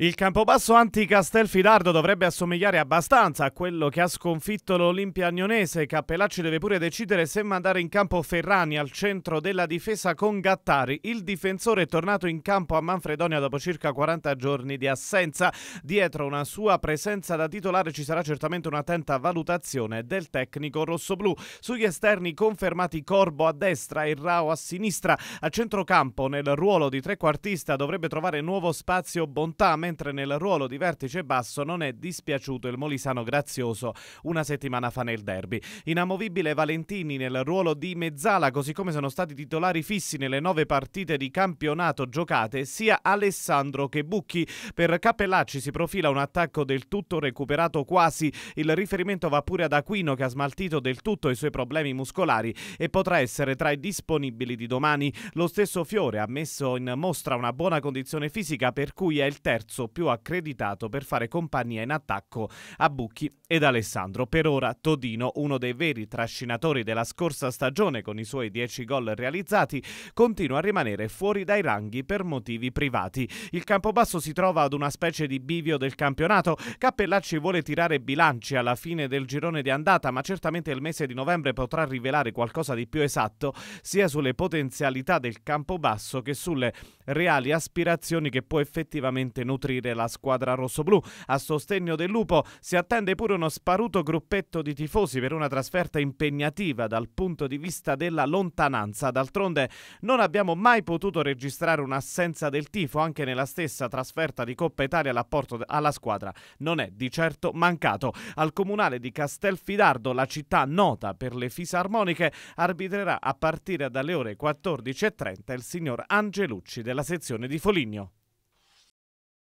Il Campobasso anti Castelfidardo dovrebbe assomigliare abbastanza a quello che ha sconfitto l'Olimpia Agnonese. Cappellacci deve pure decidere se mandare in campo Ferrani al centro della difesa con Gattari. Il difensore è tornato in campo a Manfredonia dopo circa 40 giorni di assenza. Dietro una sua presenza da titolare ci sarà certamente un'attenta valutazione del tecnico rossoblù. Sugli esterni confermati Corbo a destra e Rao a sinistra. A centrocampo, nel ruolo di trequartista, dovrebbe trovare nuovo spazio Bontame mentre nel ruolo di vertice basso non è dispiaciuto il molisano Grazioso una settimana fa nel derby. Inamovibile Valentini nel ruolo di mezzala, così come sono stati titolari fissi nelle nove partite di campionato giocate sia Alessandro che Bucchi. Per Cappellacci si profila un attacco del tutto recuperato quasi. Il riferimento va pure ad Aquino che ha smaltito del tutto i suoi problemi muscolari e potrà essere tra i disponibili di domani. Lo stesso Fiore ha messo in mostra una buona condizione fisica per cui è il terzo terzo più accreditato per fare compagnia in attacco a Bucchi ed Alessandro. Per ora Todino, uno dei veri trascinatori della scorsa stagione con i suoi 10 gol realizzati, continua a rimanere fuori dai ranghi per motivi privati. Il Campobasso si trova ad una specie di bivio del campionato. Cappellacci vuole tirare bilanci alla fine del girone di andata, ma certamente il mese di novembre potrà rivelare qualcosa di più esatto sia sulle potenzialità del Campobasso che sulle reali aspirazioni che può effettivamente nutrire nutrire la squadra rossoblù. A sostegno del Lupo si attende pure uno sparuto gruppetto di tifosi per una trasferta impegnativa dal punto di vista della lontananza. D'altronde non abbiamo mai potuto registrare un'assenza del tifo anche nella stessa trasferta di Coppa Italia l'apporto alla squadra non è di certo mancato. Al comunale di Castelfidardo, la città nota per le fisarmoniche, arbitrerà a partire dalle ore 14.30 il signor Angelucci della sezione di Foligno.